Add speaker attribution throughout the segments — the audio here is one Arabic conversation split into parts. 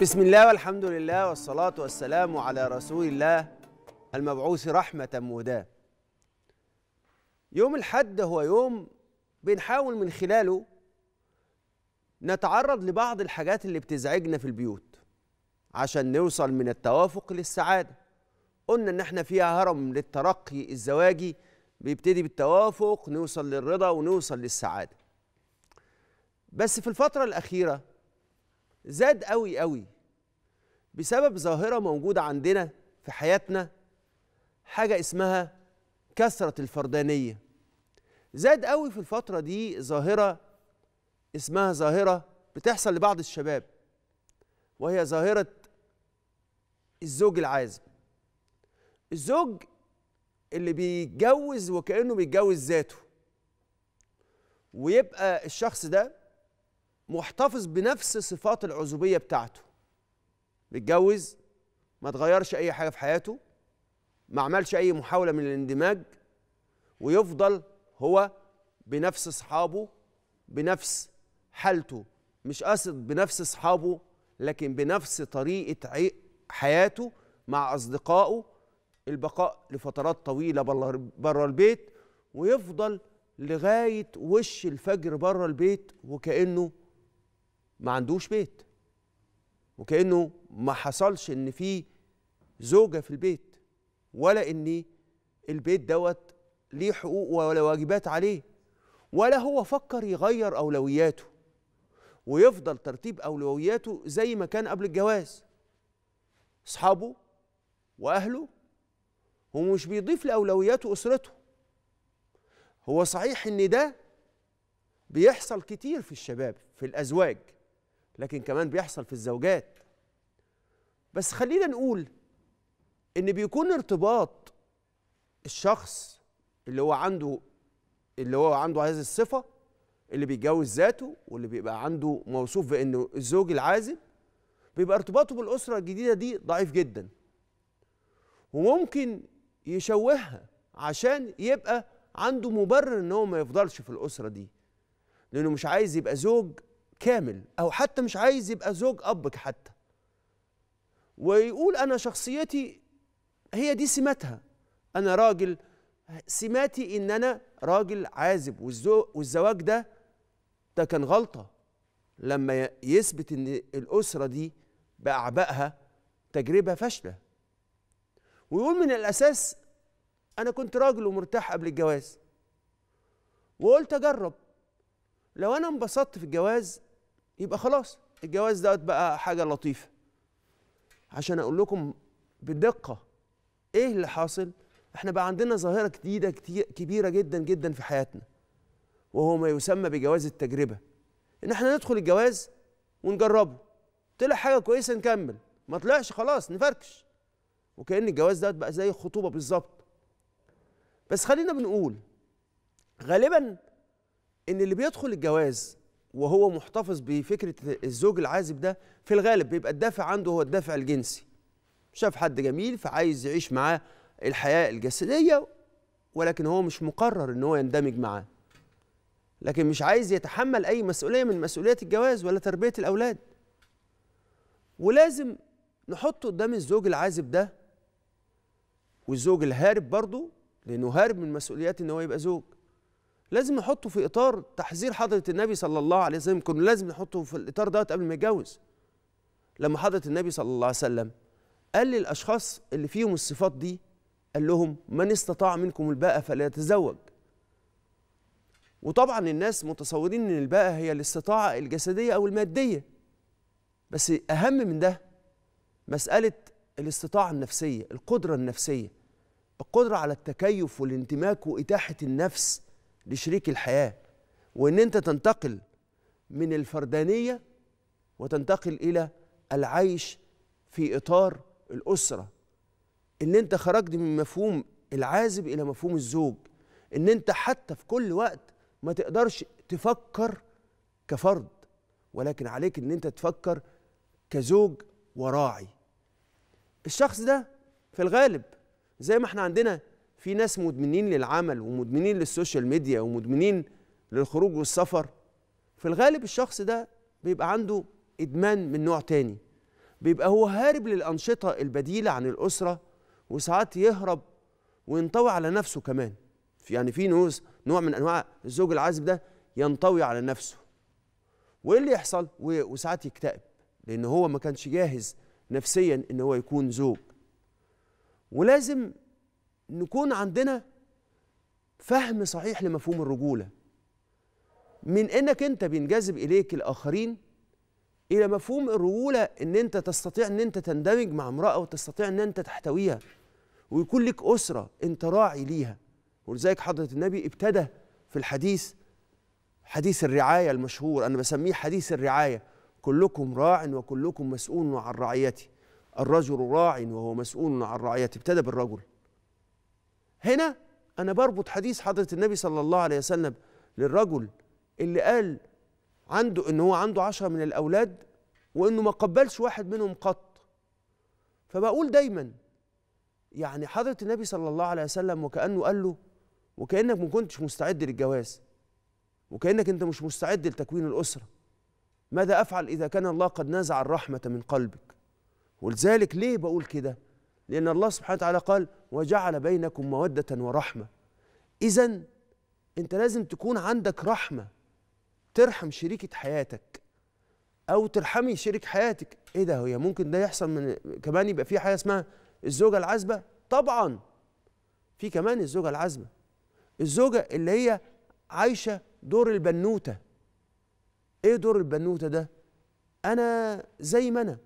Speaker 1: بسم الله والحمد لله والصلاة والسلام على رسول الله المبعوث رحمة مهداة يوم الحد هو يوم بنحاول من خلاله نتعرض لبعض الحاجات اللي بتزعجنا في البيوت عشان نوصل من التوافق للسعادة قلنا ان احنا فيها هرم للترقي الزواجي بيبتدي بالتوافق نوصل للرضا ونوصل للسعادة بس في الفترة الأخيرة زاد قوي قوي بسبب ظاهرة موجودة عندنا في حياتنا حاجة اسمها كثرة الفردانية زاد قوي في الفترة دي ظاهرة اسمها ظاهرة بتحصل لبعض الشباب وهي ظاهرة الزوج العازب الزوج اللي بيتجوز وكأنه بيتجوز ذاته ويبقى الشخص ده محتفظ بنفس صفات العزوبيه بتاعته متجوز ما تغيرش اي حاجه في حياته ما عملش اي محاوله من الاندماج ويفضل هو بنفس اصحابه بنفس حالته مش قصد بنفس اصحابه لكن بنفس طريقه حياته مع اصدقائه البقاء لفترات طويله بره البيت ويفضل لغايه وش الفجر بره البيت وكانه ما عندوش بيت وكانه ما حصلش ان في زوجه في البيت ولا ان البيت دوت ليه حقوق ولا واجبات عليه ولا هو فكر يغير اولوياته ويفضل ترتيب اولوياته زي ما كان قبل الجواز اصحابه واهله هو مش بيضيف لاولوياته اسرته هو صحيح ان ده بيحصل كتير في الشباب في الازواج لكن كمان بيحصل في الزوجات بس خلينا نقول ان بيكون ارتباط الشخص اللي هو عنده اللي هو عنده هذه الصفه اللي بيتجوز ذاته واللي بيبقى عنده موصوف بانه الزوج العازب بيبقى ارتباطه بالاسره الجديده دي ضعيف جدا وممكن يشوهها عشان يبقى عنده مبرر ان هو ما يفضلش في الاسره دي لانه مش عايز يبقى زوج كامل او حتى مش عايز يبقى زوج ابك حتى ويقول انا شخصيتي هي دي سماتها انا راجل سماتي ان انا راجل عازب والزواج ده ده كان غلطه لما يثبت ان الاسره دي باعبائها تجربه فاشله ويقول من الاساس انا كنت راجل ومرتاح قبل الجواز وقلت اجرب لو انا انبسطت في الجواز يبقى خلاص الجواز دوت بقى حاجه لطيفه عشان اقول لكم بدقه ايه اللي حاصل احنا بقى عندنا ظاهره جديده كبيره جدا جدا في حياتنا وهو ما يسمى بجواز التجربه ان احنا ندخل الجواز ونجربه طلع حاجه كويسه نكمل ما طلعش خلاص نفركش وكأن الجواز دوت بقى زي الخطوبة بالظبط بس خلينا بنقول غالبا ان اللي بيدخل الجواز وهو محتفظ بفكره الزوج العازب ده في الغالب بيبقى الدافع عنده هو الدافع الجنسي شاف حد جميل فعايز يعيش معاه الحياه الجسديه ولكن هو مش مقرر ان هو يندمج معاه لكن مش عايز يتحمل اي مسؤوليه من مسؤوليات الجواز ولا تربيه الاولاد ولازم نحط قدام الزوج العازب ده والزوج الهارب برضه لانه هارب من مسؤوليات ان هو يبقى زوج لازم نحطه في اطار تحذير حضره النبي صلى الله عليه وسلم كنا لازم نحطه في الاطار دوت قبل ما يتجوز لما حضره النبي صلى الله عليه وسلم قال للاشخاص اللي فيهم الصفات دي قال لهم من استطاع منكم الباءة فليتزوج وطبعا الناس متصورين ان الباءة هي الاستطاعة الجسدية او المادية بس اهم من ده مسألة الاستطاعة النفسية القدرة النفسية القدرة على التكيف والانتماك وإتاحة النفس لشريك الحياه وان انت تنتقل من الفردانيه وتنتقل الى العيش في اطار الاسره ان انت خرجت من مفهوم العازب الى مفهوم الزوج ان انت حتى في كل وقت ما تقدرش تفكر كفرد ولكن عليك ان انت تفكر كزوج وراعي الشخص ده في الغالب زي ما احنا عندنا في ناس مدمنين للعمل ومدمنين للسوشيال ميديا ومدمنين للخروج والسفر في الغالب الشخص ده بيبقى عنده إدمان من نوع تاني بيبقى هو هارب للأنشطة البديلة عن الأسرة وساعات يهرب وينطوي على نفسه كمان يعني في نوز نوع من أنواع الزوج العازب ده ينطوي على نفسه وإيه اللي يحصل وساعات يكتئب لأن هو ما كانش جاهز نفسيا إن هو يكون زوج ولازم نكون عندنا فهم صحيح لمفهوم الرجوله من انك انت بينجذب اليك الاخرين الى مفهوم الرجوله ان انت تستطيع ان انت تندمج مع امراه وتستطيع ان انت تحتويها ويكون لك اسره انت راعي ليها ولذلك حضره النبي ابتدى في الحديث حديث الرعايه المشهور انا بسميه حديث الرعايه كلكم راع وكلكم مسؤول عن رعيته الرجل راع وهو مسؤول عن رعيته ابتدى بالرجل هنا أنا بربط حديث حضرة النبي صلى الله عليه وسلم للرجل اللي قال عنده إن هو عنده عشرة من الأولاد وإنه ما قبلش واحد منهم قط فبقول دايما يعني حضرة النبي صلى الله عليه وسلم وكأنه قال له وكأنك ما كنتش مستعد للجواز وكأنك أنت مش مستعد لتكوين الأسرة ماذا أفعل إذا كان الله قد نزع الرحمة من قلبك ولذلك ليه بقول كده لأن الله سبحانه وتعالى قال وجعل بينكم مودة ورحمة إذا أنت لازم تكون عندك رحمة ترحم شريكة حياتك أو ترحمي شريك حياتك إيه ده هي ممكن ده يحصل من كمان يبقى في حاجة اسمها الزوجة العازبة طبعا في كمان الزوجة العازبة الزوجة اللي هي عايشة دور البنوتة إيه دور البنوتة ده أنا زي ما أنا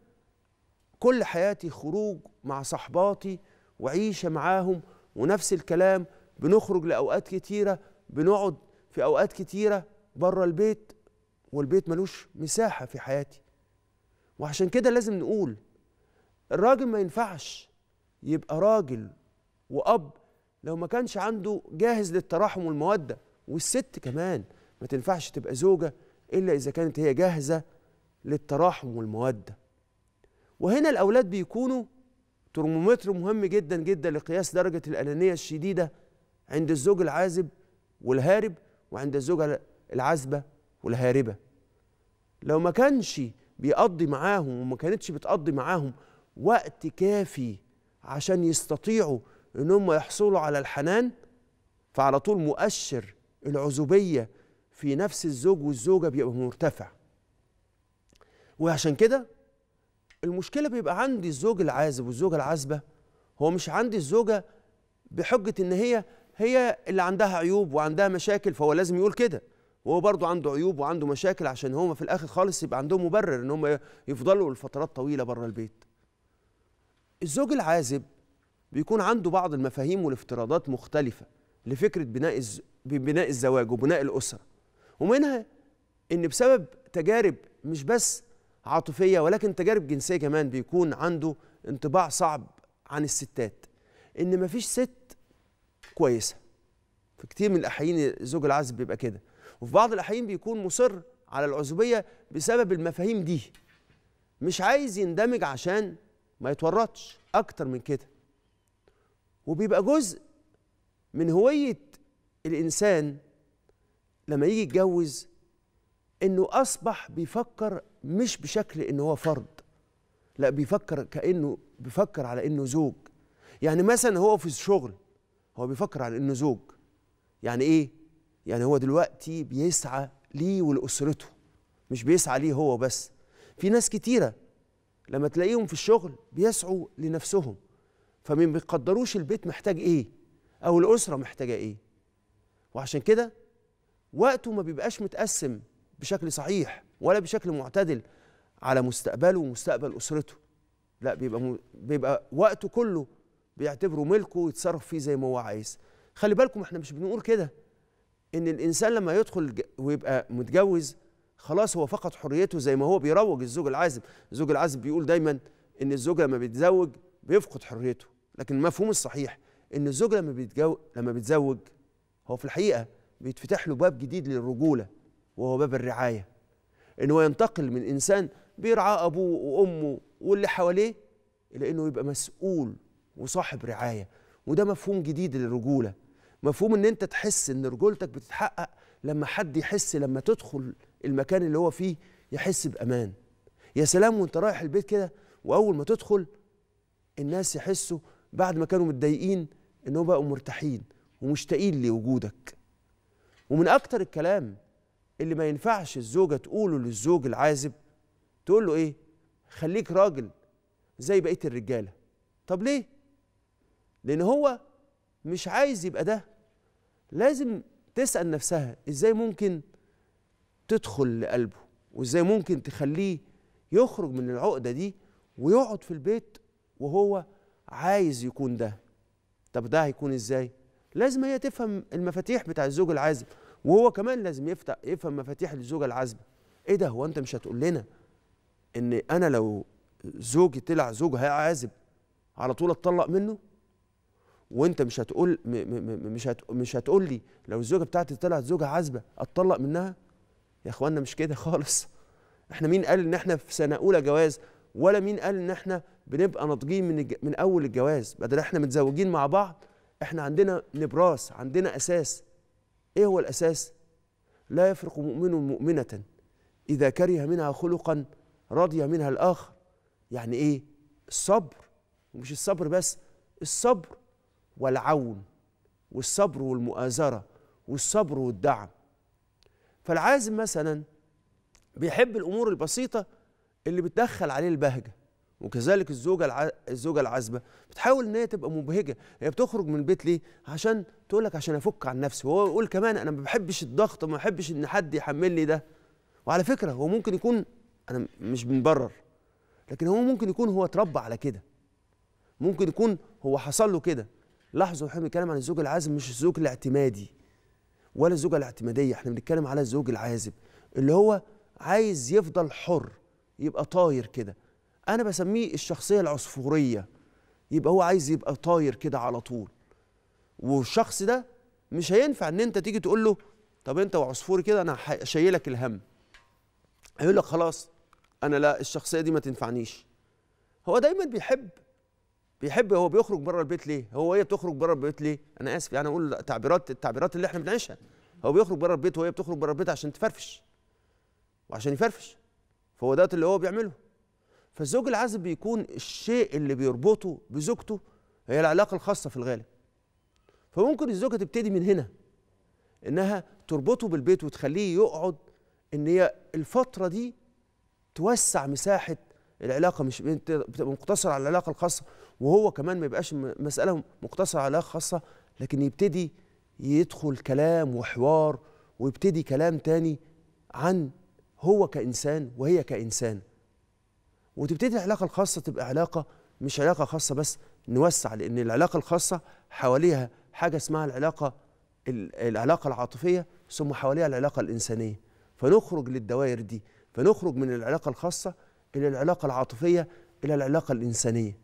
Speaker 1: كل حياتي خروج مع صحباتي وعيشة معاهم ونفس الكلام بنخرج لأوقات كتيرة بنقعد في أوقات كتيرة بره البيت والبيت ملوش مساحة في حياتي وعشان كده لازم نقول الراجل ما ينفعش يبقى راجل وأب لو ما كانش عنده جاهز للتراحم والمودة والست كمان ما تنفعش تبقى زوجة إلا إذا كانت هي جاهزة للتراحم والمودة وهنا الأولاد بيكونوا ترمومتر مهم جدا جدا لقياس درجة الأنانية الشديدة عند الزوج العازب والهارب وعند الزوجة العازبة والهاربة لو ما كانش بيقضي معاهم وما كانتش بتقضي معاهم وقت كافي عشان يستطيعوا ان هم يحصلوا على الحنان فعلى طول مؤشر العزوبيه في نفس الزوج والزوجه بيبقى مرتفع وعشان كده المشكله بيبقى عندي الزوج العازب والزوجه العازبه هو مش عندي الزوجه بحجه ان هي هي اللي عندها عيوب وعندها مشاكل فهو لازم يقول كده وهو برضه عنده عيوب وعنده مشاكل عشان هما في الاخر خالص يبقى عندهم مبرر ان هما يفضلوا لفترات طويله بره البيت الزوج العازب بيكون عنده بعض المفاهيم والافتراضات مختلفه لفكره بناء بناء الزواج وبناء الاسره ومنها ان بسبب تجارب مش بس عاطفيه ولكن تجارب جنسيه كمان بيكون عنده انطباع صعب عن الستات ان مفيش ست كويسه في كتير من الاحيان الزوج العازب بيبقى كده وفي بعض الاحيان بيكون مصر على العزوبيه بسبب المفاهيم دي مش عايز يندمج عشان ما يتورطش اكتر من كده وبيبقى جزء من هويه الانسان لما يجي يتجوز انه اصبح بيفكر مش بشكل ان هو فرد لا بيفكر كانه بيفكر على انه زوج يعني مثلا هو في الشغل هو بيفكر على انه زوج يعني ايه يعني هو دلوقتي بيسعى ليه ولاسرته مش بيسعى ليه هو بس في ناس كتيره لما تلاقيهم في الشغل بيسعوا لنفسهم فما بيقدروش البيت محتاج ايه او الاسره محتاجه ايه وعشان كده وقته ما بيبقاش متقسم بشكل صحيح ولا بشكل معتدل على مستقبله ومستقبل اسرته لا بيبقى م... بيبقى وقته كله بيعتبره ملكه ويتصرف فيه زي ما هو عايز خلي بالكم احنا مش بنقول كده ان الانسان لما يدخل ويبقى متجوز خلاص هو فقد حريته زي ما هو بيروج الزوج العازب الزوج العازب بيقول دايما ان الزوج لما بيتزوج بيفقد حريته لكن المفهوم الصحيح ان الزوج لما بيتجوز لما بيتزوج هو في الحقيقه بيتفتح له باب جديد للرجوله وهو باب الرعاية إنه ينتقل من إنسان بيرعاه أبوه وأمه واللي حواليه إلى إنه يبقى مسؤول وصاحب رعاية وده مفهوم جديد للرجولة مفهوم إن أنت تحس إن رجولتك بتتحقق لما حد يحس لما تدخل المكان اللي هو فيه يحس بأمان يا سلام وأنت رايح البيت كده وأول ما تدخل الناس يحسوا بعد ما كانوا متضايقين إنهم بقوا مرتاحين ومشتاقين لوجودك ومن أكتر الكلام اللي ما ينفعش الزوجة تقوله للزوج العازب تقول له إيه خليك راجل زي بقية الرجالة طب ليه لأن هو مش عايز يبقى ده لازم تسأل نفسها إزاي ممكن تدخل لقلبه وإزاي ممكن تخليه يخرج من العقدة دي ويقعد في البيت وهو عايز يكون ده طب ده هيكون إزاي لازم هي تفهم المفاتيح بتاع الزوج العازب وهو كمان لازم يفتح يفهم مفاتيح الزوجه العازبه ايه ده هو انت مش هتقول لنا ان انا لو زوجي طلع زوج عازب على طول اتطلق منه وانت مش هتقول مش مش هتقول لي لو الزوجه بتاعتي طلعت زوجها عازبه اتطلق منها يا اخوانا مش كده خالص احنا مين قال ان احنا في سنه اولى جواز ولا مين قال ان احنا بنبقى ناضجين من من اول الجواز بدل احنا متزوجين مع بعض احنا عندنا نبراس عندنا اساس ايه هو الاساس لا يفرق مؤمن مؤمنه اذا كره منها خلقا رضي منها الاخر يعني ايه الصبر ومش الصبر بس الصبر والعون والصبر والمؤازره والصبر والدعم فالعازم مثلا بيحب الامور البسيطه اللي بتدخل عليه البهجه وكذلك الزوجه الع... الزوجه العازبه بتحاول ان هي تبقى مبهجه هي بتخرج من البيت ليه عشان تقول لك عشان افك عن نفسي وهو يقول كمان انا ما بحبش الضغط ما بحبش ان حد يحمل لي ده وعلى فكره هو ممكن يكون انا مش بنبرر لكن هو ممكن يكون هو اتربى على كده ممكن يكون هو حصل له كده لاحظوا احنا بنتكلم عن الزوج العازب مش الزوج الاعتمادي ولا الزوجه الاعتماديه احنا بنتكلم على الزوج العازب اللي هو عايز يفضل حر يبقى طاير كده انا بسميه الشخصيه العصفوريه يبقى هو عايز يبقى طاير كده على طول والشخص ده مش هينفع ان انت تيجي تقول له طب انت وعصفوري كده انا شايلك الهم هيقول لك خلاص انا لا الشخصيه دي ما تنفعنيش هو دايما بيحب بيحب هو بيخرج بره البيت ليه هو هي بتخرج بره البيت ليه انا اسف يعني اقول تعبيرات التعبيرات اللي احنا بنعيشها هو بيخرج بره البيت وهي بتخرج بره البيت عشان تفرفش وعشان يفرفش فهو ده اللي هو بيعمله فالزوج العازب بيكون الشيء اللي بيربطه بزوجته هي العلاقة الخاصة في الغالب فممكن الزوجة تبتدي من هنا إنها تربطه بالبيت وتخليه يقعد إن هي الفترة دي توسع مساحة العلاقة مش بتبقى مقتصرة على العلاقة الخاصة وهو كمان ما يبقاش مسألة مقتصرة على علاقة خاصة لكن يبتدي يدخل كلام وحوار ويبتدي كلام تاني عن هو كإنسان وهي كإنسان وتبتدي العلاقه الخاصه تبقى علاقه مش علاقه خاصه بس نوسع لان العلاقه الخاصه حواليها حاجه اسمها العلاقه العلاقه العاطفيه ثم حواليها العلاقه الانسانيه فنخرج للدوائر دي فنخرج من العلاقه الخاصه الى العلاقه العاطفيه الى العلاقه الانسانيه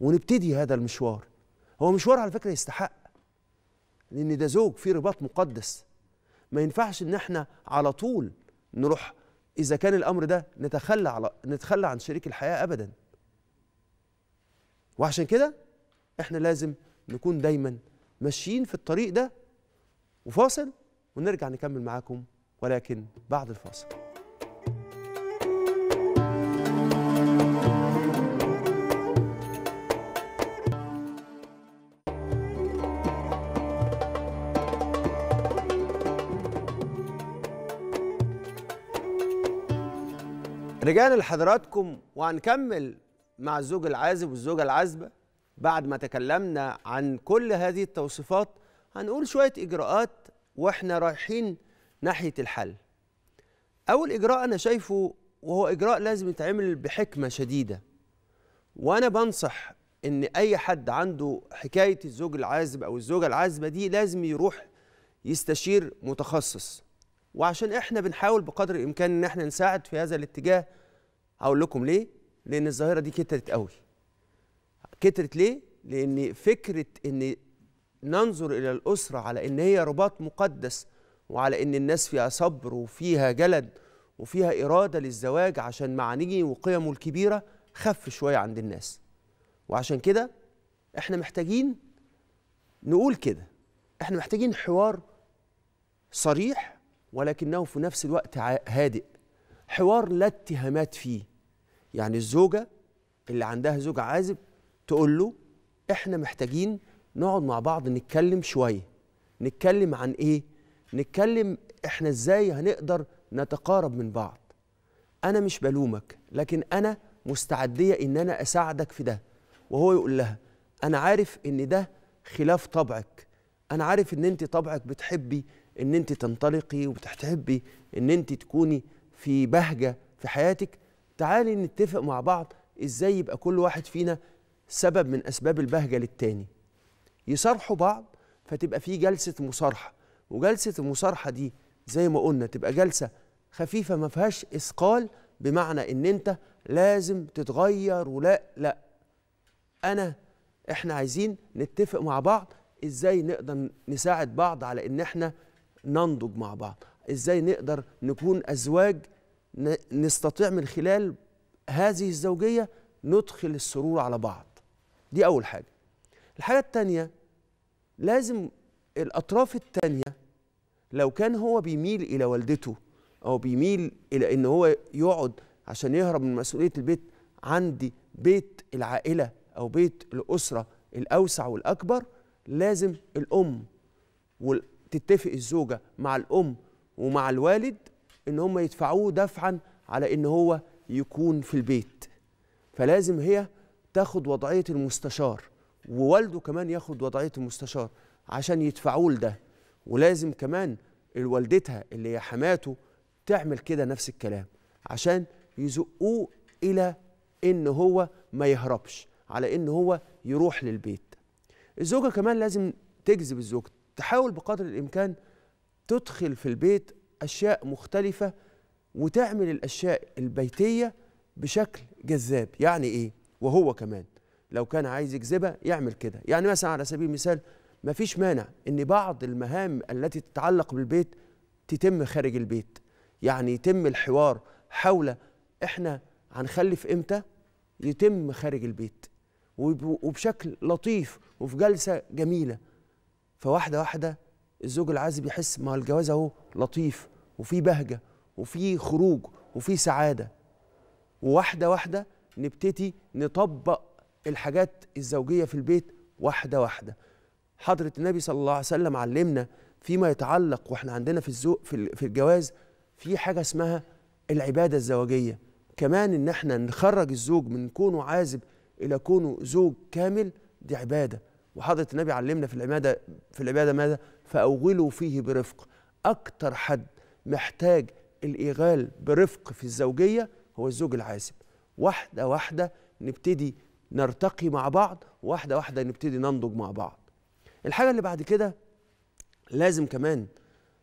Speaker 1: ونبتدي هذا المشوار هو مشوار على فكره يستحق لان ده زوج فيه رباط مقدس ما ينفعش ان احنا على طول نروح إذا كان الأمر ده نتخلى على نتخلى عن شريك الحياة أبدا وعشان كده إحنا لازم نكون دايما ماشيين في الطريق ده وفاصل ونرجع نكمل معاكم ولكن بعد الفاصل رجعنا لحضراتكم وهنكمل مع الزوج العازب والزوجة العازبة بعد ما تكلمنا عن كل هذه التوصيفات هنقول شوية إجراءات وإحنا رايحين ناحية الحل أول إجراء أنا شايفه وهو إجراء لازم يتعمل بحكمة شديدة وأنا بنصح إن أي حد عنده حكاية الزوج العازب أو الزوجة العازبة دي لازم يروح يستشير متخصص وعشان احنا بنحاول بقدر الامكان ان احنا نساعد في هذا الاتجاه هقول لكم ليه لان الظاهره دي كترت قوي كترت ليه لان فكره ان ننظر الى الاسره على ان هي رباط مقدس وعلى ان الناس فيها صبر وفيها جلد وفيها اراده للزواج عشان معانيه وقيمه الكبيره خف شويه عند الناس وعشان كده احنا محتاجين نقول كده احنا محتاجين حوار صريح ولكنه في نفس الوقت هادئ حوار لا اتهامات فيه يعني الزوجة اللي عندها زوج عازب تقول له احنا محتاجين نقعد مع بعض نتكلم شوية نتكلم عن ايه نتكلم احنا ازاي هنقدر نتقارب من بعض انا مش بلومك لكن انا مستعدية ان انا اساعدك في ده وهو يقول لها انا عارف ان ده خلاف طبعك انا عارف ان انت طبعك بتحبي ان انت تنطلقي وبتحبي ان انت تكوني في بهجه في حياتك تعالي نتفق مع بعض ازاي يبقى كل واحد فينا سبب من اسباب البهجه للتاني يصارحوا بعض فتبقى في جلسه مصارحه وجلسه المصارحه دي زي ما قلنا تبقى جلسه خفيفه ما فيهاش اثقال بمعنى ان انت لازم تتغير ولا لا انا احنا عايزين نتفق مع بعض ازاي نقدر نساعد بعض على ان احنا ننضج مع بعض ازاي نقدر نكون ازواج نستطيع من خلال هذه الزوجيه ندخل السرور على بعض دي اول حاجه الحاجه الثانيه لازم الاطراف الثانيه لو كان هو بيميل الى والدته او بيميل الى ان هو يقعد عشان يهرب من مسؤوليه البيت عندي بيت العائله او بيت الاسره الاوسع والاكبر لازم الام تتفق الزوجه مع الام ومع الوالد ان هم يدفعوه دفعا على ان هو يكون في البيت فلازم هي تاخد وضعيه المستشار ووالده كمان ياخد وضعيه المستشار عشان يدفعوه لده ولازم كمان الوالدتها اللي هي حماته تعمل كده نفس الكلام عشان يزقوه الى ان هو ما يهربش على ان هو يروح للبيت الزوجه كمان لازم تجذب الزوج تحاول بقدر الامكان تدخل في البيت اشياء مختلفه وتعمل الاشياء البيتيه بشكل جذاب يعني ايه وهو كمان لو كان عايز يجذبها يعمل كده يعني مثلا على سبيل المثال ما فيش مانع ان بعض المهام التي تتعلق بالبيت تتم خارج البيت يعني يتم الحوار حول احنا هنخلف امتى يتم خارج البيت وبشكل لطيف وفي جلسه جميله فواحده واحده الزوج العازب يحس ما الجواز اهو لطيف وفي بهجه وفي خروج وفي سعاده وواحده واحده نبتدي نطبق الحاجات الزوجيه في البيت واحده واحده حضره النبي صلى الله عليه وسلم علمنا فيما يتعلق واحنا عندنا في الزوج في الجواز في حاجه اسمها العباده الزوجيه كمان ان احنا نخرج الزوج من كونه عازب الى كونه زوج كامل دي عباده وحضرة النبي علمنا في العبادة في العبادة ماذا؟ فأوغلوا فيه برفق أكتر حد محتاج الإيغال برفق في الزوجية هو الزوج العازب واحدة واحدة نبتدي نرتقي مع بعض واحدة واحدة نبتدي ننضج مع بعض الحاجة اللي بعد كده لازم كمان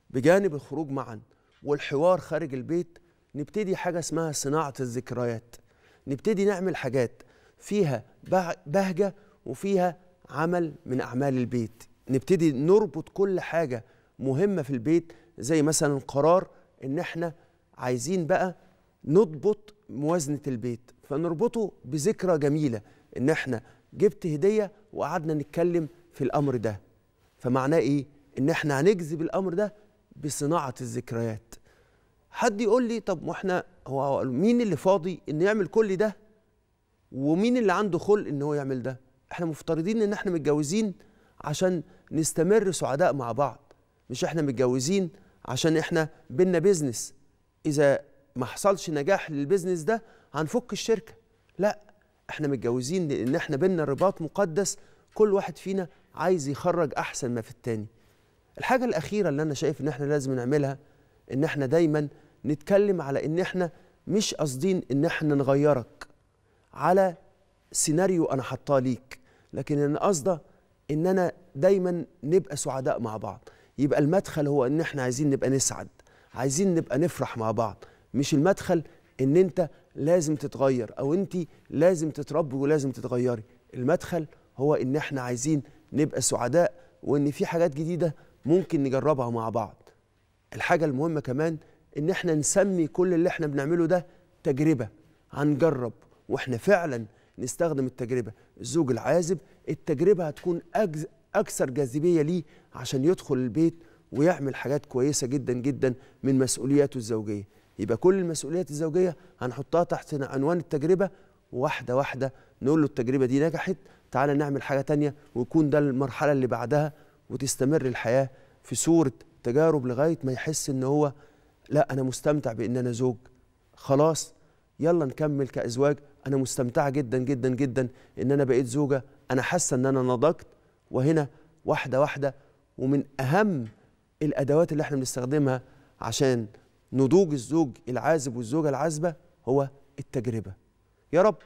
Speaker 1: بجانب الخروج معا والحوار خارج البيت نبتدي حاجة اسمها صناعة الذكريات نبتدي نعمل حاجات فيها بهجة وفيها عمل من أعمال البيت نبتدي نربط كل حاجة مهمة في البيت زي مثلا قرار إن إحنا عايزين بقى نضبط موازنة البيت فنربطه بذكرى جميلة إن إحنا جبت هدية وقعدنا نتكلم في الأمر ده فمعناه إيه؟ إن إحنا هنجذب الأمر ده بصناعة الذكريات حد يقول لي طب واحنا هو مين اللي فاضي انه يعمل كل ده ومين اللي عنده خلق ان هو يعمل ده احنا مفترضين ان احنا متجوزين عشان نستمر سعداء مع بعض مش احنا متجوزين عشان احنا بينا بيزنس اذا ما حصلش نجاح للبيزنس ده هنفك الشركه لا احنا متجوزين لان احنا بينا رباط مقدس كل واحد فينا عايز يخرج احسن ما في التاني الحاجه الاخيره اللي انا شايف ان احنا لازم نعملها ان احنا دايما نتكلم على ان احنا مش قاصدين ان احنا نغيرك على سيناريو انا حاطاه ليك لكن انا قصده ان انا دايما نبقى سعداء مع بعض يبقى المدخل هو ان احنا عايزين نبقى نسعد عايزين نبقى نفرح مع بعض مش المدخل ان انت لازم تتغير او انت لازم تتربي ولازم تتغيري المدخل هو ان احنا عايزين نبقى سعداء وان في حاجات جديده ممكن نجربها مع بعض الحاجه المهمه كمان ان احنا نسمي كل اللي احنا بنعمله ده تجربه هنجرب واحنا فعلا نستخدم التجربه الزوج العازب التجربه هتكون اكثر جاذبيه ليه عشان يدخل البيت ويعمل حاجات كويسه جدا جدا من مسؤولياته الزوجيه يبقى كل المسؤوليات الزوجيه هنحطها تحت عنوان التجربه واحده واحده نقول له التجربه دي نجحت تعالى نعمل حاجه تانية ويكون ده المرحله اللي بعدها وتستمر الحياه في صوره تجارب لغايه ما يحس ان هو لا انا مستمتع بان انا زوج خلاص يلا نكمل كازواج انا مستمتعه جدا جدا جدا ان انا بقيت زوجه انا حاسه ان انا نضجت وهنا واحده واحده ومن اهم الادوات اللي احنا بنستخدمها عشان نضوج الزوج العازب والزوجه العازبه هو التجربه يا رب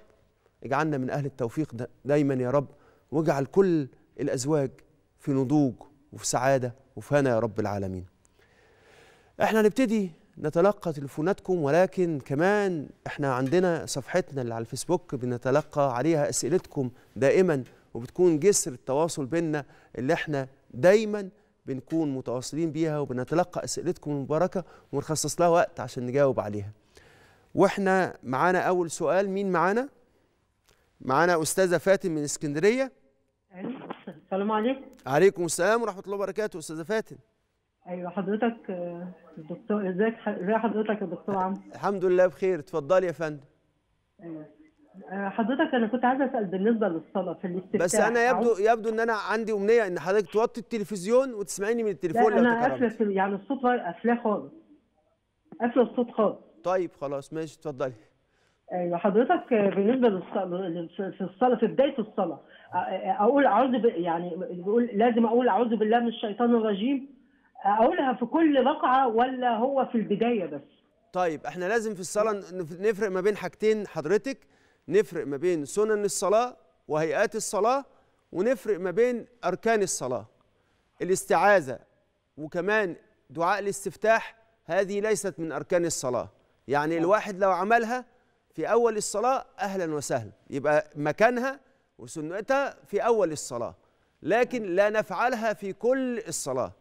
Speaker 1: اجعلنا من اهل التوفيق دا دايما يا رب واجعل كل الازواج في نضوج وفي سعاده وفي هنا يا رب العالمين احنا هنبتدي نتلقى تليفوناتكم ولكن كمان احنا عندنا صفحتنا اللي على الفيسبوك بنتلقى عليها اسئلتكم دائما وبتكون جسر التواصل بيننا اللي احنا دايما بنكون متواصلين بيها وبنتلقى اسئلتكم المباركه ونخصص لها وقت عشان نجاوب عليها. واحنا معانا اول سؤال مين معانا؟ معانا استاذه فاتن من اسكندريه. السلام عليكم. عليكم السلام ورحمه الله وبركاته استاذه فاتن.
Speaker 2: ايوه حضرتك الدكتور ازيك ازي حضرتك يا دكتور عمرو
Speaker 1: الحمد لله بخير اتفضلي يا فندم
Speaker 2: ايوه آه، حضرتك انا كنت عايزه اسال بالنسبه للصلاه في الاستفتاء بس انا يبدو
Speaker 1: يبدو ان انا عندي امنيه ان حضرتك توطي التلفزيون وتسمعيني من التليفون لو انا قافله
Speaker 2: يعني الصوت قافلاه خالص قافله الصوت خالص
Speaker 1: طيب خلاص ماشي اتفضلي
Speaker 2: ايوه حضرتك آه، بالنسبه للصلاه في الصلاه في بدايه الصلاه آه، اقول اعوذ يعني بقول لازم اقول اعوذ بالله من الشيطان الرجيم اقولها في كل رقعه ولا هو في البدايه بس
Speaker 1: طيب احنا لازم في الصلاه نفرق ما بين حاجتين حضرتك نفرق ما بين سنن الصلاه وهيئات الصلاه ونفرق ما بين اركان الصلاه الاستعاذه وكمان دعاء الاستفتاح هذه ليست من اركان الصلاه يعني نعم. الواحد لو عملها في اول الصلاه اهلا وسهلا يبقى مكانها وسنتها في اول الصلاه لكن لا نفعلها في كل الصلاه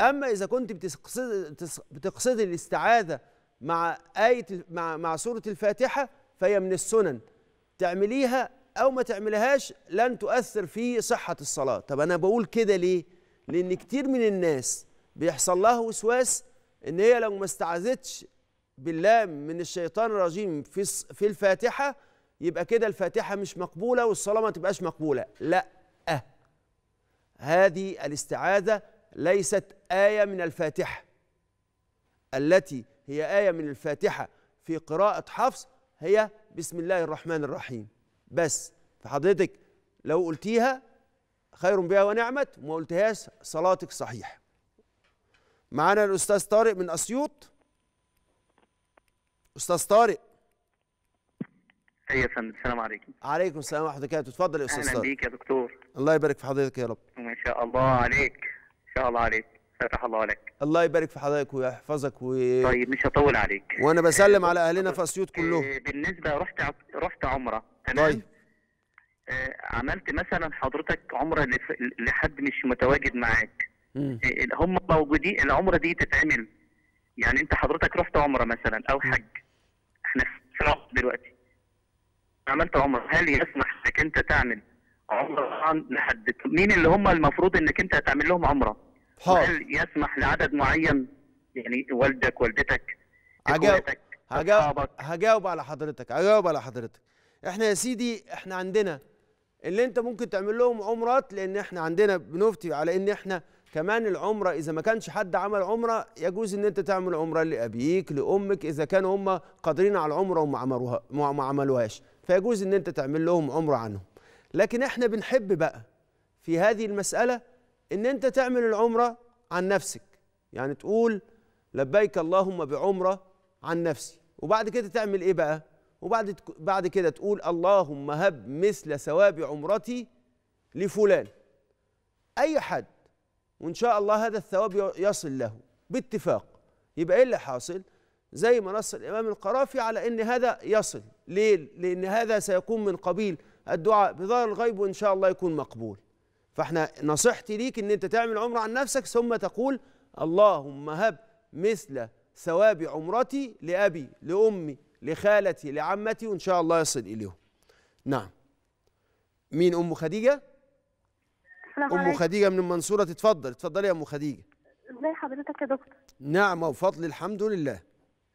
Speaker 1: اما اذا كنت بتقصد بتقصدي الاستعاذه مع ايه مع مع سوره الفاتحه فهي من السنن تعمليها او ما تعملهاش لن تؤثر في صحه الصلاه طب انا بقول كده ليه لان كتير من الناس بيحصل لها وسواس ان هي لو ما استعاذتش بالله من الشيطان الرجيم في في الفاتحه يبقى كده الفاتحه مش مقبوله والصلاه ما تبقاش مقبوله لا أه. هذه الاستعاذه ليست آية من الفاتحة التي هي آية من الفاتحة في قراءة حفص هي بسم الله الرحمن الرحيم بس فحضرتك لو قلتيها خير بها ونعمت وما قلتهاش صلاتك صحيح معانا الأستاذ طارق من أسيوط أستاذ طارق ايوه يا فندم السلام عليكم عليكم السلام ورحمه الله وبركاته اتفضل يا استاذ اهلا بيك يا دكتور الله يبارك في حضرتك يا رب ما شاء الله عليك شاء الله عليك فتح الله لك الله يبارك في حضرتك ويحفظك و... طيب مش هطول عليك وانا بسلم على اهلنا في اسيوط كلهم آه، بالنسبه رحت رحت عمره تمام طيب آه، عملت مثلا حضرتك عمره لحد مش متواجد معاك
Speaker 3: آه، هم موجودين العمره دي تتعمل يعني انت حضرتك رحت عمره مثلا او حج احنا في العمره دلوقتي عملت عمره هل يسمح انك انت تعمل عمره لحد مين اللي هم المفروض انك انت تعمل لهم عمره
Speaker 1: هل يسمح
Speaker 3: لعدد معين يعني والدك والدتك
Speaker 1: هجاوب هجاوب هجاوب على حضرتك هجاوب على حضرتك احنا يا سيدي احنا عندنا اللي انت ممكن تعمل لهم عمرات لان احنا عندنا بنفتي على ان احنا كمان العمره اذا ما كانش حد عمل عمره يجوز ان انت تعمل عمره لابيك لامك اذا كانوا هم قادرين على العمره وما عملوها ما عملوهاش فيجوز ان انت تعمل لهم عمره عنهم لكن احنا بنحب بقى في هذه المساله ان انت تعمل العمره عن نفسك يعني تقول لبيك اللهم بعمره عن نفسي وبعد كده تعمل ايه بقى وبعد بعد كده تقول اللهم هب مثل ثواب عمرتي لفلان اي حد وان شاء الله هذا الثواب يصل له باتفاق يبقى ايه اللي حاصل زي ما نص الامام القرافي على ان هذا يصل ليه لان هذا سيكون من قبيل الدعاء بظهر الغيب وان شاء الله يكون مقبول فاحنا نصيحتي ليك ان انت تعمل عمره عن نفسك ثم تقول اللهم هب مثل ثواب عمرتي لابي لامي لخالتي لعمتي وان شاء الله يصل اليهم نعم مين ام خديجه
Speaker 3: ام خديجه
Speaker 1: من المنصوره تتفضل اتفضلي يا ام خديجه ازي حضرتك يا دكتور نعمه وفضل الحمد لله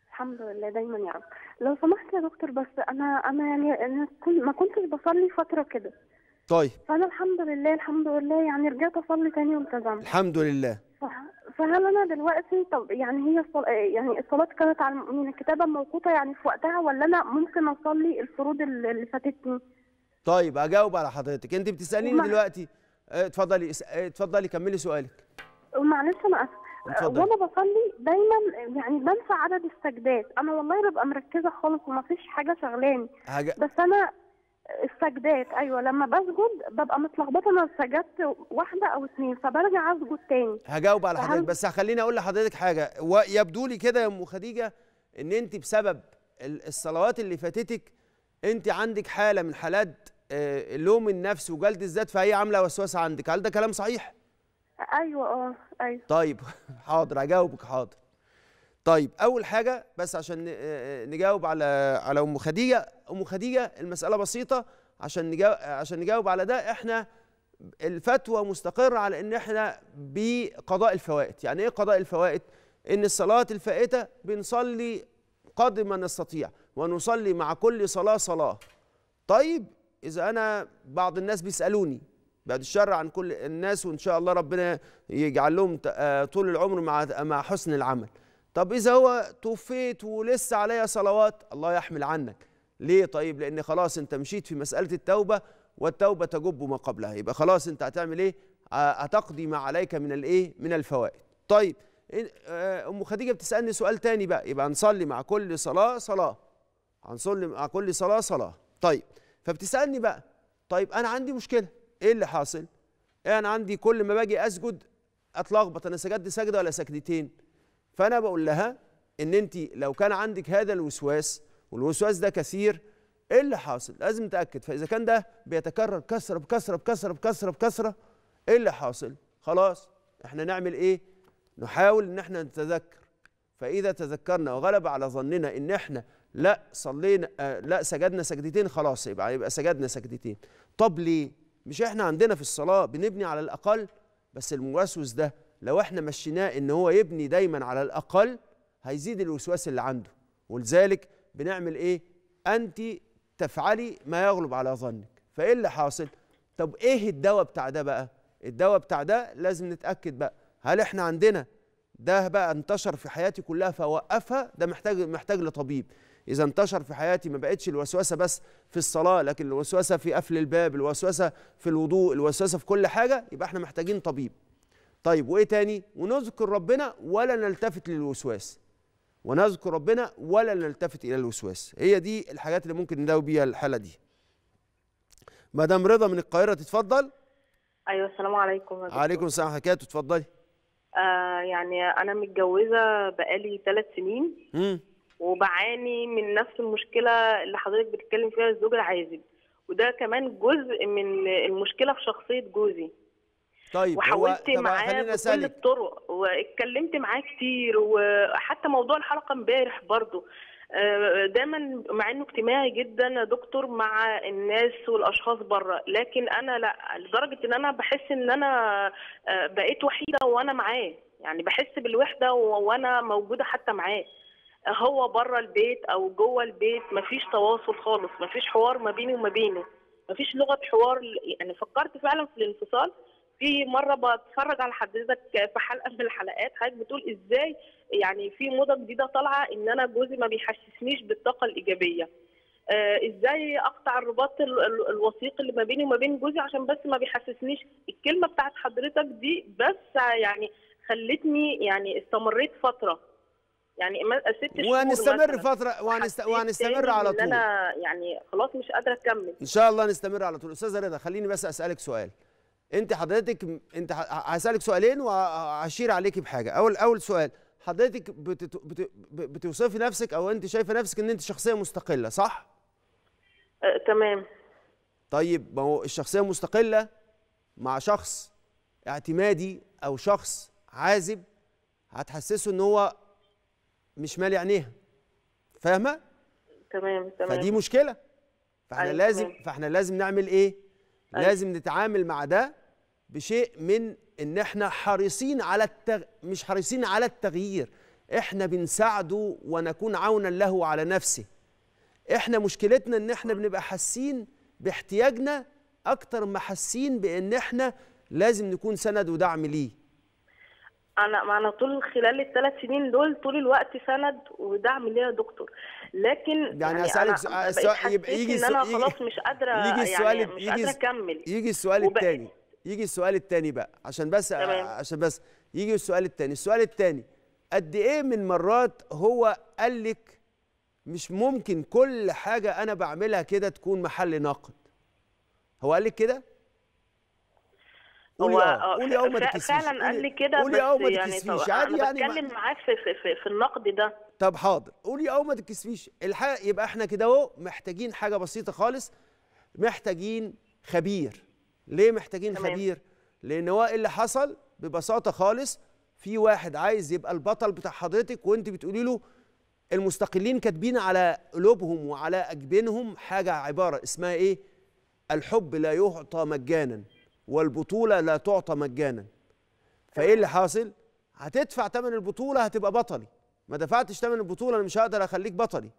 Speaker 2: الحمد لله دايما يا رب لو سمحت يا دكتور بس انا انا يعني انا ما كنتش بصلي فتره كده طيب فانا الحمد لله الحمد لله يعني رجعت اصلي تاني والتزمت
Speaker 1: الحمد لله
Speaker 2: فهل انا دلوقتي طب يعني هي الصلاة يعني الصلاه كانت على من الكتابه يعني موقوته يعني في وقتها ولا انا ممكن اصلي الفروض اللي فاتتني
Speaker 1: طيب اجاوب على حضرتك انت بتساليني دلوقتي آه، اتفضلي آه، اتفضلي كملي سؤالك
Speaker 2: معلش انا
Speaker 1: اسف اتفضلي وانا
Speaker 2: بصلي دايما يعني بنسى عدد السجدات انا والله ببقى مركزه خالص وما فيش حاجه شغلاني هج... بس انا السجدات ايوه لما بسجد ببقى متلخبطه انا سجدت واحده او اثنين فبرجع اسجد
Speaker 3: تاني
Speaker 1: هجاوب على حضرتك بس خليني اقول لحضرتك حاجه ويبدو لي كده يا ام خديجه ان انت بسبب الصلوات اللي فاتتك انت عندك حاله من حالات آه، لوم النفس وجلد الذات فهي عامله وسوسه عندك هل ده كلام صحيح؟ ايوه اه ايوه طيب حاضر هجاوبك حاضر طيب اول حاجه بس عشان نجاوب على على ام خديجه ام خديجه المساله بسيطه عشان نجاوب عشان نجاوب على ده احنا الفتوى مستقره على ان احنا بقضاء الفوائت يعني ايه قضاء الفوائت ان الصلاه الفائته بنصلي قدر ما نستطيع ونصلي مع كل صلاه صلاه طيب اذا انا بعض الناس بيسالوني بعد الشر عن كل الناس وان شاء الله ربنا يجعل لهم طول العمر مع مع حسن العمل طب إذا هو توفيت ولسه عليا صلوات الله يحمل عنك ليه طيب لأن خلاص أنت مشيت في مسألة التوبة والتوبة تجب ما قبلها يبقى خلاص أنت هتعمل إيه هتقضي ما عليك من الإيه من الفوائد طيب آه، أم خديجة بتسألني سؤال تاني بقى يبقى هنصلي مع كل صلاة صلاة هنصلي مع كل صلاة صلاة طيب فبتسألني بقى طيب أنا عندي مشكلة إيه اللي حاصل؟ إيه، أنا عندي كل ما باجي أسجد أتلخبط أنا سجدت سجدة ولا سجدتين؟ فانا بقول لها ان انت لو كان عندك هذا الوسواس والوسواس ده كثير ايه اللي حاصل لازم نتاكد فاذا كان ده بيتكرر كسره بكسره بكسره بكسره بكسره ايه اللي حاصل خلاص احنا نعمل ايه نحاول ان احنا نتذكر فاذا تذكرنا وغلب على ظننا ان احنا لا صلينا آه لا سجدنا سجدتين خلاص يبقى يبقى سجدنا سجدتين طب ليه مش احنا عندنا في الصلاه بنبني على الاقل بس الموسوس ده لو احنا مشيناه ان هو يبني دايما على الاقل هيزيد الوسواس اللي عنده ولذلك بنعمل ايه انت تفعلي ما يغلب على ظنك فايه اللي حاصل طب ايه الدواء بتاع ده بقى الدواء بتاع ده لازم نتاكد بقى هل احنا عندنا ده بقى انتشر في حياتي كلها فوقفها ده محتاج محتاج لطبيب اذا انتشر في حياتي ما بقتش الوسوسه بس في الصلاه لكن الوسوسه في قفل الباب الوسوسه في الوضوء الوسوسه في كل حاجه يبقى احنا محتاجين طبيب طيب وايه تاني ونذكر ربنا ولا نلتفت للوسواس ونذكر ربنا ولا نلتفت الى الوسواس هي دي الحاجات اللي ممكن نداوي بيها الحاله دي مدام رضا من القاهره تتفضل
Speaker 2: ايوه السلام عليكم عليكم
Speaker 1: السلام حكايه اتفضلي
Speaker 2: آه يعني انا متجوزه بقالي ثلاث سنين امم وبعاني من نفس المشكله اللي حضرتك بتتكلم فيها الزوج العازب وده كمان جزء من المشكله في شخصيه جوزي
Speaker 3: طيب وحاولت معاه
Speaker 2: كل الطرق واتكلمت معاه كتير وحتى موضوع الحلقه امبارح برضه آه، دايما مع انه اجتماعي جدا دكتور مع الناس والاشخاص بره لكن انا لا لدرجه ان انا بحس ان انا آه، بقيت وحيده وانا معاه يعني بحس بالوحده وانا موجوده حتى معاه هو بره البيت او جوه البيت مفيش تواصل خالص مفيش حوار ما بيني وما بينه مفيش لغه حوار يعني فكرت فعلا في الانفصال في مره بتفرج على حضرتك في حلقه من الحلقات حضرتك بتقول ازاي يعني في موضه جديده طالعه ان انا جوزي ما بيحسسنيش بالطاقه الايجابيه آه، ازاي اقطع الرباط الوثيق اللي ما بيني وما بين جوزي عشان بس ما بيحسسنيش الكلمه بتاعت حضرتك دي بس يعني خلتني يعني استمريت فتره يعني ست شهور وهنستمر فتره
Speaker 1: وهنست... وهنستمر على طول انا
Speaker 2: يعني خلاص مش قادره اكمل
Speaker 1: ان شاء الله نستمر على طول استاذه رضا خليني بس اسالك سؤال انت حضرتك انت هسالك سؤالين وهشير عليكي بحاجه اول اول سؤال حضرتك بتوصفي نفسك او انت شايفه نفسك ان انت شخصيه مستقله صح آه، تمام طيب ما هو الشخصيه المستقله مع شخص اعتمادي او شخص عازب هتحسسه ان هو مش مالي عينيها فاهمه
Speaker 2: تمام تمام فدي مشكله فاحنا أيوة لازم تمام.
Speaker 1: فاحنا لازم نعمل ايه أيوة. لازم نتعامل مع ده بشيء من ان احنا حريصين على التغ... مش حريصين على التغيير احنا بنساعده ونكون عونا له على نفسه احنا مشكلتنا ان احنا بنبقى حاسين باحتياجنا اكتر ما حاسين بان احنا لازم نكون سند ودعم ليه
Speaker 2: انا انا طول خلال الثلاث سنين دول طول الوقت سند ودعم ليا يا دكتور لكن يعني, يعني اسالك سؤال يبقى يجي إن أنا خلاص مش قادره يجي السؤال يعني مش يجي قادره اكمل
Speaker 1: يجي السؤال الثاني يجي السؤال الثاني بقى عشان بس تمام. عشان بس يجي السؤال الثاني السؤال الثاني قد ايه من مرات هو قال لك مش ممكن كل حاجه انا بعملها كده تكون محل نقد هو قال لك كده قولي اه قولي اه ما فعلا قال لي كده قولي اه ما يعني تكسفيش عادي يعني بتكلم
Speaker 2: معاه معاك في, في, في النقد ده
Speaker 1: طب حاضر قولي أو ما تكسفيش الحق يبقى احنا كده اهو محتاجين حاجه بسيطه خالص محتاجين خبير ليه محتاجين تمام. خبير لان هو إيه اللي حصل ببساطه خالص في واحد عايز يبقى البطل بتاع حضرتك وانت بتقولي له المستقلين كاتبين على قلوبهم وعلى اجبينهم حاجه عباره اسمها ايه الحب لا يعطى مجانا والبطوله لا تعطى مجانا فايه اللي حاصل هتدفع ثمن البطوله هتبقى بطلي ما دفعتش ثمن البطوله انا مش هقدر اخليك بطلي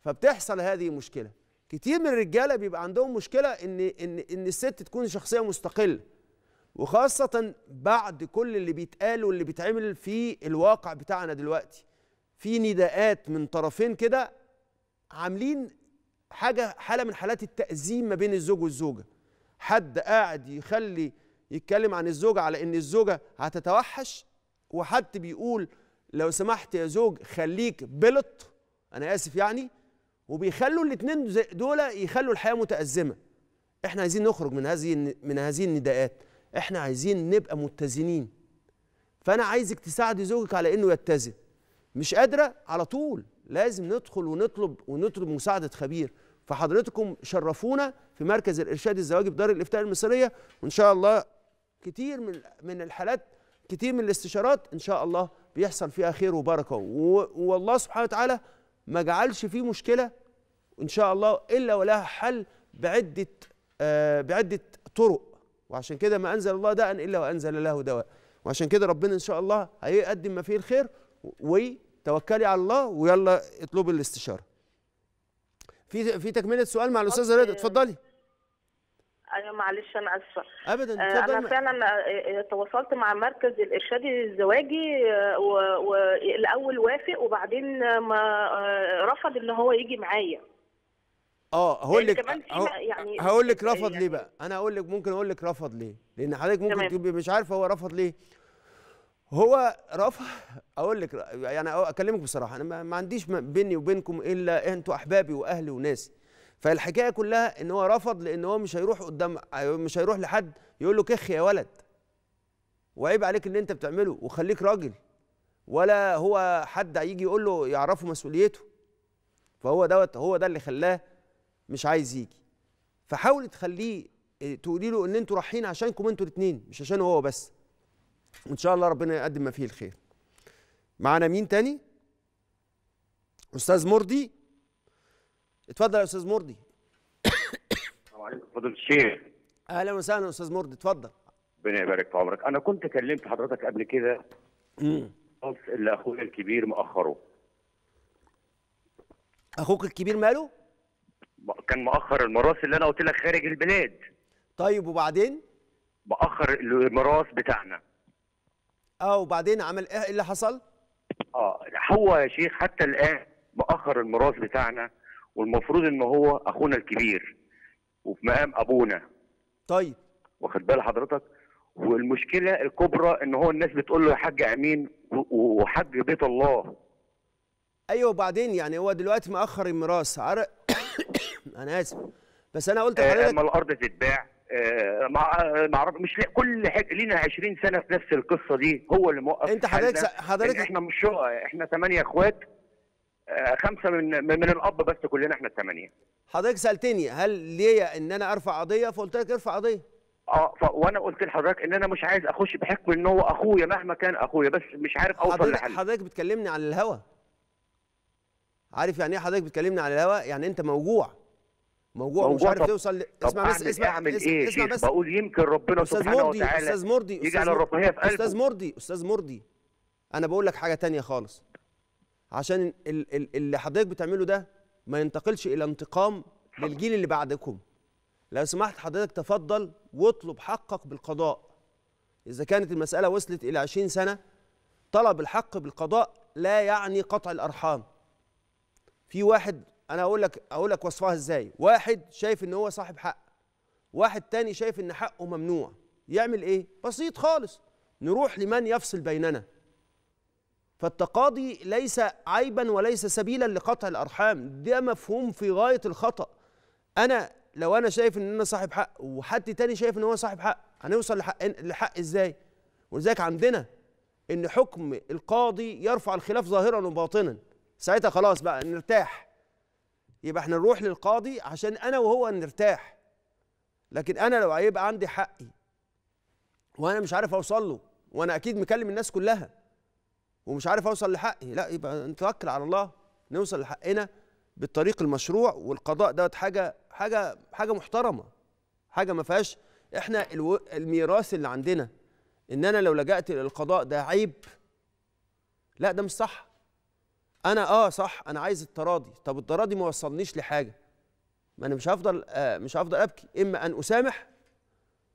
Speaker 1: فبتحصل هذه المشكله كتير من الرجاله بيبقى عندهم مشكله ان ان ان الست تكون شخصيه مستقله وخاصه بعد كل اللي بيتقال واللي بيتعمل في الواقع بتاعنا دلوقتي في نداءات من طرفين كده عاملين حاجه حاله من حالات التأزيم ما بين الزوج والزوجه حد قاعد يخلي يتكلم عن الزوجه على ان الزوجه هتتوحش وحد بيقول لو سمحت يا زوج خليك بلط انا اسف يعني وبيخلوا الاثنين دول يخلوا الحياه متازمه احنا عايزين نخرج من هذه من هذه النداءات احنا عايزين نبقى متزنين فانا عايزك تساعدي زوجك على انه يتزن مش قادره على طول لازم ندخل ونطلب ونطلب مساعده خبير فحضرتكم شرفونا في مركز الارشاد الزواجي بدار الافتاء المصريه وان شاء الله كتير من من الحالات كتير من الاستشارات ان شاء الله بيحصل فيها خير وبركه والله سبحانه وتعالى ما جعلش فيه مشكله ان شاء الله الا ولها حل بعده آه، بعده طرق وعشان كده ما انزل الله داء الا وانزل له دواء وعشان كده ربنا ان شاء الله هيقدم ما فيه الخير وتوكلي على الله ويلا اطلبي الاستشاره في في تكمله سؤال مع الاستاذه رضا اتفضلي
Speaker 2: ايوه معلش انا اسفه ابدا آه، اتفضلي انا فعلا آه، تواصلت مع مركز الارشاد الزواجي والاول وافق وبعدين ما رفض ان هو يجي معايا
Speaker 1: اه هقول لك يعني هقول لك رفض يعني ليه بقى انا هقول لك ممكن اقول لك رفض ليه لان حضرتك ممكن تبقي مش عارفه هو رفض ليه هو رفض اقول لك يعني اكلمك بصراحه انا ما عنديش بيني وبينكم الا انتوا احبابي واهلي وناس فالحكايه كلها ان هو رفض لان هو مش هيروح قدام مش هيروح لحد يقول له كخ يا ولد وعيب عليك اللي انت بتعمله وخليك راجل ولا هو حد هيجي يقول له يعرفه مسؤوليته فهو دوت هو ده اللي خلاه مش عايز يجي فحاولي تخليه آه، تقولي له ان انتوا رايحين عشانكم انتوا الاثنين مش عشان هو بس وان شاء الله ربنا يقدم ما فيه الخير معانا مين تاني استاذ مرضي اتفضل يا استاذ مرضي السلام عليكم فضل الشيخ اهلا وسهلا استاذ مرضي اتفضل
Speaker 3: ربنا يبارك في عمرك انا كنت كلمت حضرتك قبل كده اللي اخويا الكبير مأخره
Speaker 1: اخوك الكبير ماله كان مأخر المراس اللي انا قلت لك خارج البلاد طيب وبعدين مأخر المراس بتاعنا اه وبعدين عمل إيه؟, ايه اللي حصل اه هو يا شيخ حتى الان مأخر المراس بتاعنا والمفروض ان هو اخونا الكبير وفي مقام ابونا طيب واخد بال حضرتك والمشكله الكبرى ان هو الناس بتقول له يا حاج امين وحاج بيت الله ايوه وبعدين يعني هو دلوقتي مأخر المراس عرق انا اسف بس انا قلت آه، لحضرتك اما الارض تتباع آه، مع آه، مش كل حاجه لينا 20 سنه في نفس القصه دي هو اللي موقف انت حضرتك حضرتك احنا مش شقه احنا ثمانيه اخوات خمسه من من الاب بس كلنا احنا الثمانيه حضرتك سالتني هل ليا ان انا ارفع قضيه فقلت لك ارفع قضيه اه وانا قلت لحضرتك ان انا مش عايز اخش بحكم ان هو اخويا مهما كان اخويا بس مش عارف اوصل حضرتك لحل حضرتك بتكلمني على الهوا عارف يعني ايه حضرتك بتكلمني على الهوا يعني انت موجوع موجوع, مش عارف يوصل ل... اسمع بس اسمع اسمع, اسمع ايه اسمع بس بقول يمكن ربنا سبحانه مردي وتعالى استاذ مردي يجعل الرفاهيه في قلبه استاذ مردي استاذ مردي انا بقول لك حاجه تانية خالص عشان اللي حضرتك بتعمله ده ما ينتقلش الى انتقام للجيل اللي بعدكم لو سمحت حضرتك تفضل واطلب حقك بالقضاء اذا كانت المساله وصلت الى 20 سنه طلب الحق بالقضاء لا يعني قطع الارحام في واحد انا اقول لك اقول لك وصفها ازاي واحد شايف ان هو صاحب حق واحد تاني شايف ان حقه ممنوع يعمل ايه بسيط خالص نروح لمن يفصل بيننا فالتقاضي ليس عيبا وليس سبيلا لقطع الارحام ده مفهوم في غايه الخطا انا لو انا شايف ان انا صاحب حق وحد تاني شايف ان هو صاحب حق هنوصل لحق لحق ازاي ولذلك عندنا ان حكم القاضي يرفع الخلاف ظاهرا وباطنا ساعتها خلاص بقى نرتاح يبقى احنا نروح للقاضي عشان انا وهو نرتاح لكن انا لو هيبقى عندي حقي وانا مش عارف اوصل له وانا اكيد مكلم الناس كلها ومش عارف اوصل لحقي لا يبقى نتوكل على الله نوصل لحقنا بالطريق المشروع والقضاء دوت حاجه حاجه حاجه محترمه حاجه ما فيهاش احنا الميراث اللي عندنا ان انا لو لجأت للقضاء ده عيب لا ده مش صح انا اه صح انا عايز التراضي طب التراضي ما وصلنيش لحاجه ما انا مش هفضل آه مش هفضل ابكي اما ان اسامح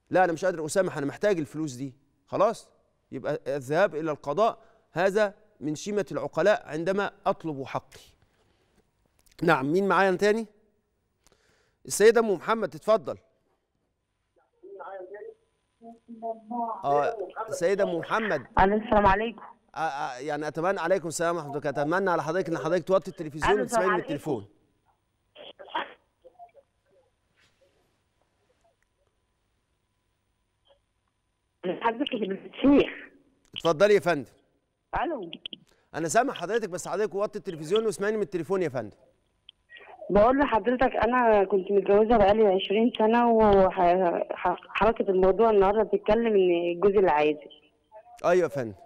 Speaker 1: لا انا مش قادر اسامح انا محتاج الفلوس دي خلاص يبقى الذهاب الى القضاء هذا من شيمه العقلاء عندما اطلب حقي نعم مين معايا تاني السيده ام محمد تتفضل اه السيده ام محمد السلام عليكم يعني اتمنى عليكم السلام ورحمه الله اتمنى على حضرتك ان حضرتك توطي التلفزيون وتسمعي من التليفون حضرتك المسيح اتفضلي يا فندم الو انا سامع حضرتك بس حضرتك وطي التلفزيون واسمعني من التليفون يا فندم
Speaker 3: بقول لحضرتك انا كنت متجوزه بقالي 20 سنه وحركه الموضوع النهارده بتتكلم ان جوزي اللي عايزه ايوه يا فندم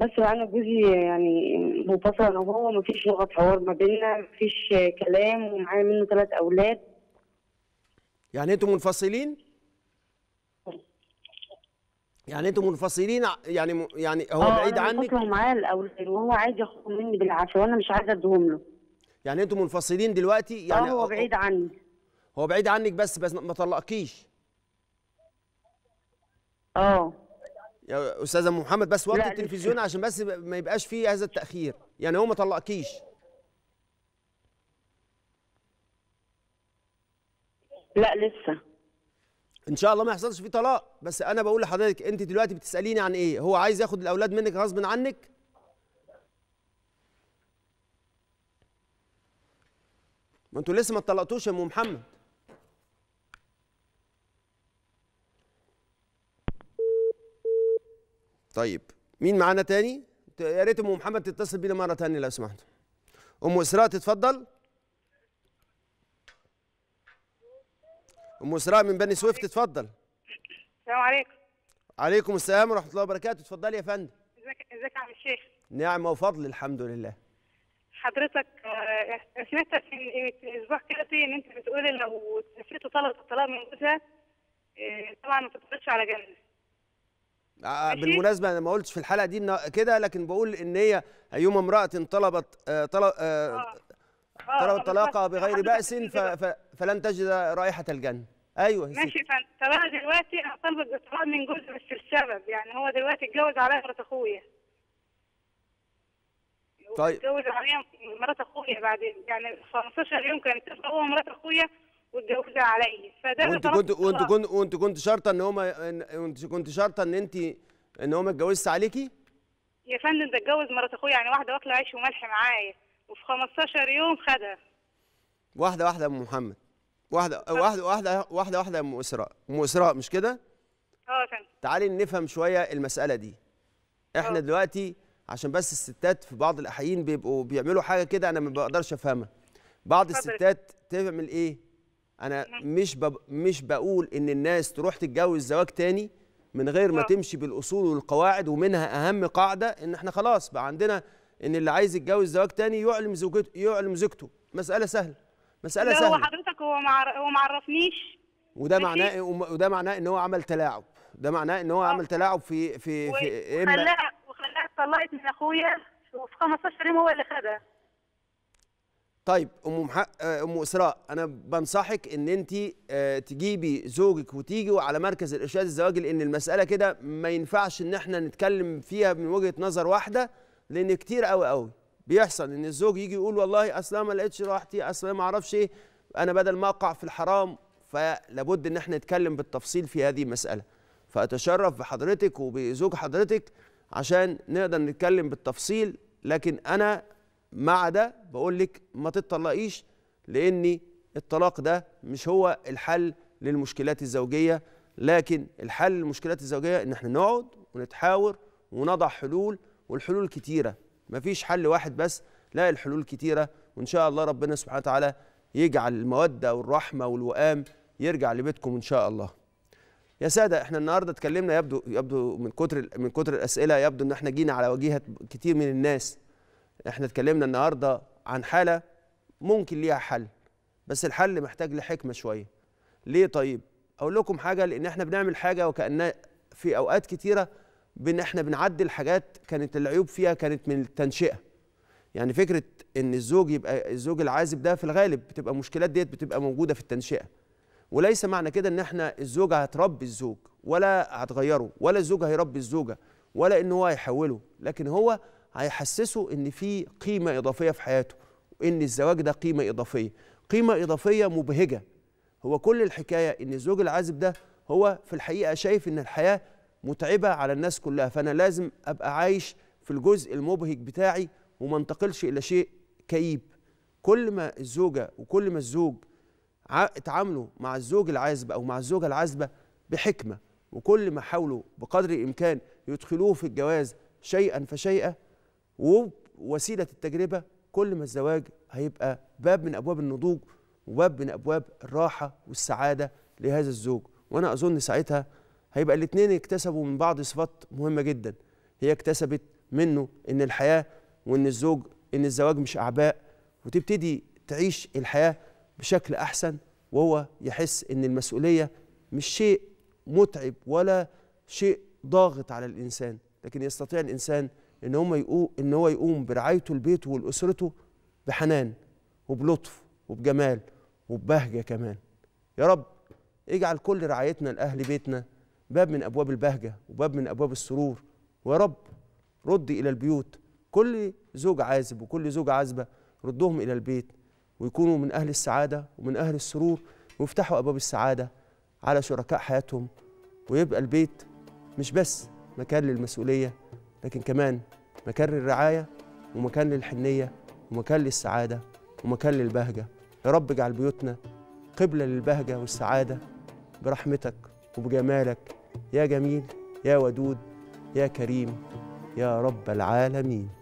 Speaker 3: بس انا جوزي يعني منفصل انا وهو ما فيش لغه حوار
Speaker 1: ما بيننا فيش كلام ومعايا منه ثلاث اولاد يعني انتوا منفصلين يعني انتوا منفصلين يعني يعني هو اه، بعيد أنا عنك اه معايا الاولاد وهو عايز ياخدهم مني بالعافيه وانا مش عايزه اديهم له يعني انتوا منفصلين دلوقتي يعني اه، هو بعيد عني هو بعيد عنك بس بس ما طلقكيش اه يا استاذه محمد بس وقت التلفزيون عشان بس ما يبقاش فيه هذا التاخير يعني هو ما طلقكيش لا لسه ان شاء الله ما يحصلش فيه طلاق بس انا بقول لحضرتك انت دلوقتي بتساليني عن ايه هو عايز ياخد الاولاد منك غصب عنك ما انتوا لسه ما اتطلقتوش يا ام محمد طيب مين معانا تاني يا ريت ام محمد تتصل بينا مره تانية لو سمحت ام اسراء تتفضل ام اسراء من بني سويف تتفضل السلام عليكم عليكم السلام ورحمه الله وبركاته اتفضلي يا فندم
Speaker 3: ازيك ازيك يا عم الشيخ
Speaker 1: نعمه وفضل الحمد لله
Speaker 3: حضرتك آه، سمعت في الاسبوع كده في ان انت بتقول لو سافرت طلبت الطلاق من جوزها آه، طبعا ما تدخلش على جنه
Speaker 1: آه، بالمناسبه انا ما قلتش في الحلقه دي كده لكن بقول ان هي ايما امراه آه، آه، طلبت طلب طلبت طلاقها بغير بأس فلن تجد رائحة الجنة ايوه ماشي
Speaker 3: فانا دلوقتي انا طالبه الطلاق من جوزي بس السبب يعني هو دلوقتي اتجوز عليا مرات اخويا طيب اتجوز عليا مرات اخويا بعدين يعني 15 يوم كانت هو مرات اخويا والجوله عليا فده وانت كنت وانت كنت
Speaker 1: وانت كنت شرطه ان هما انت كنت شرطه ان انت ان هما اتجوزت عليكي؟
Speaker 3: يا فندم ده اتجوز مرات اخويا يعني واحده واكله عيش وملح معايا وفي 15 يوم خدها
Speaker 1: واحده واحده يا ام محمد واحده واحده واحده واحده واحده يا ام اسراء ام اسراء مش كده؟ اه يا فندم تعالي نفهم شويه المساله دي احنا أوه. دلوقتي عشان بس الستات في بعض الاحيان بيبقوا بيعملوا حاجه كده انا ما بقدرش افهمها بعض الستات تعمل ايه انا مش بب... مش بقول ان الناس تروح تتجوز زواج تاني من غير ما تمشي بالاصول والقواعد ومنها اهم قاعده ان احنا خلاص بقى عندنا ان اللي عايز يتجوز زواج تاني يعلم زوجته يعلم زوجته مساله سهله مساله سهله هو
Speaker 3: حضرتك هو هو ما عرفنيش
Speaker 1: وده معناه وده معناه ان هو عمل تلاعب ده معناه ان هو آه. عمل تلاعب في في في وخلاها
Speaker 3: وخلاها اتطلقت من اخويا وفي 15 يوم هو اللي خدها
Speaker 1: طيب ام محق... آه، ام اسراء انا بنصحك ان انت آه، تجيبي زوجك وتيجي على مركز الارشاد الزواجي لان المساله كده ما ينفعش ان احنا نتكلم فيها من وجهه نظر واحده لان كتير قوي قوي بيحصل ان الزوج يجي يقول والله اصل ما لقيتش راحتي اصل ما اعرفش ايه انا بدل ما اقع في الحرام فلابد ان احنا نتكلم بالتفصيل في هذه المساله فاتشرف بحضرتك وبزوج حضرتك عشان نقدر نتكلم بالتفصيل لكن انا مع ده بقول لك ما تطلقيش لان الطلاق ده مش هو الحل للمشكلات الزوجيه لكن الحل للمشكلات الزوجيه ان احنا نقعد ونتحاور ونضع حلول والحلول كتيره مفيش حل واحد بس لا الحلول كتيره وان شاء الله ربنا سبحانه وتعالى يجعل الموده والرحمه والوئام يرجع لبيتكم ان شاء الله يا ساده احنا النهارده اتكلمنا يبدو يبدو من كتر من كتر الاسئله يبدو ان احنا جينا على وجهه كتير من الناس احنا اتكلمنا النهارده عن حاله ممكن ليها حل بس الحل محتاج لحكمه شويه ليه طيب اقول لكم حاجه لان احنا بنعمل حاجه وكانها في اوقات كتيره بان احنا بنعدل حاجات كانت العيوب فيها كانت من التنشئه يعني فكره ان الزوج يبقى الزوج العازب ده في الغالب بتبقى المشكلات ديت بتبقى موجوده في التنشئه وليس معنى كده ان احنا الزوجه هتربي الزوج ولا هتغيره ولا الزوج هيربي الزوجه ولا ان هو هيحوله لكن هو هيحسسه ان في قيمه اضافيه في حياته وان الزواج ده قيمه اضافيه قيمه اضافيه مبهجه هو كل الحكايه ان الزوج العازب ده هو في الحقيقه شايف ان الحياه متعبه على الناس كلها فانا لازم ابقى عايش في الجزء المبهج بتاعي وما انتقلش الى شيء كئيب كل ما الزوجه وكل ما الزوج اتعاملوا مع الزوج العازب او مع الزوجه العازبه بحكمه وكل ما حاولوا بقدر الامكان يدخلوه في الجواز شيئا فشيئا ووسيله التجربه كل ما الزواج هيبقى باب من ابواب النضوج وباب من ابواب الراحه والسعاده لهذا الزوج وانا اظن ساعتها هيبقى الاثنين اكتسبوا من بعض صفات مهمه جدا هي اكتسبت منه ان الحياه وان الزوج ان الزواج مش اعباء وتبتدي تعيش الحياه بشكل احسن وهو يحس ان المسؤوليه مش شيء متعب ولا شيء ضاغط على الانسان لكن يستطيع الانسان ان هم يقوم ان هو يقوم برعايته لبيته ولاسرته بحنان وبلطف وبجمال وببهجه كمان يا رب اجعل كل رعايتنا لاهل بيتنا باب من ابواب البهجه وباب من ابواب السرور ويا رب رد الى البيوت كل زوج عازب وكل زوجه عازبه ردهم الى البيت ويكونوا من اهل السعاده ومن اهل السرور ويفتحوا ابواب السعاده على شركاء حياتهم ويبقى البيت مش بس مكان للمسؤوليه لكن كمان مكان للرعاية ومكان للحنية ومكان للسعادة ومكان للبهجة يا رب اجعل بيوتنا قبلة للبهجة والسعادة برحمتك وبجمالك يا جميل يا ودود يا كريم يا رب العالمين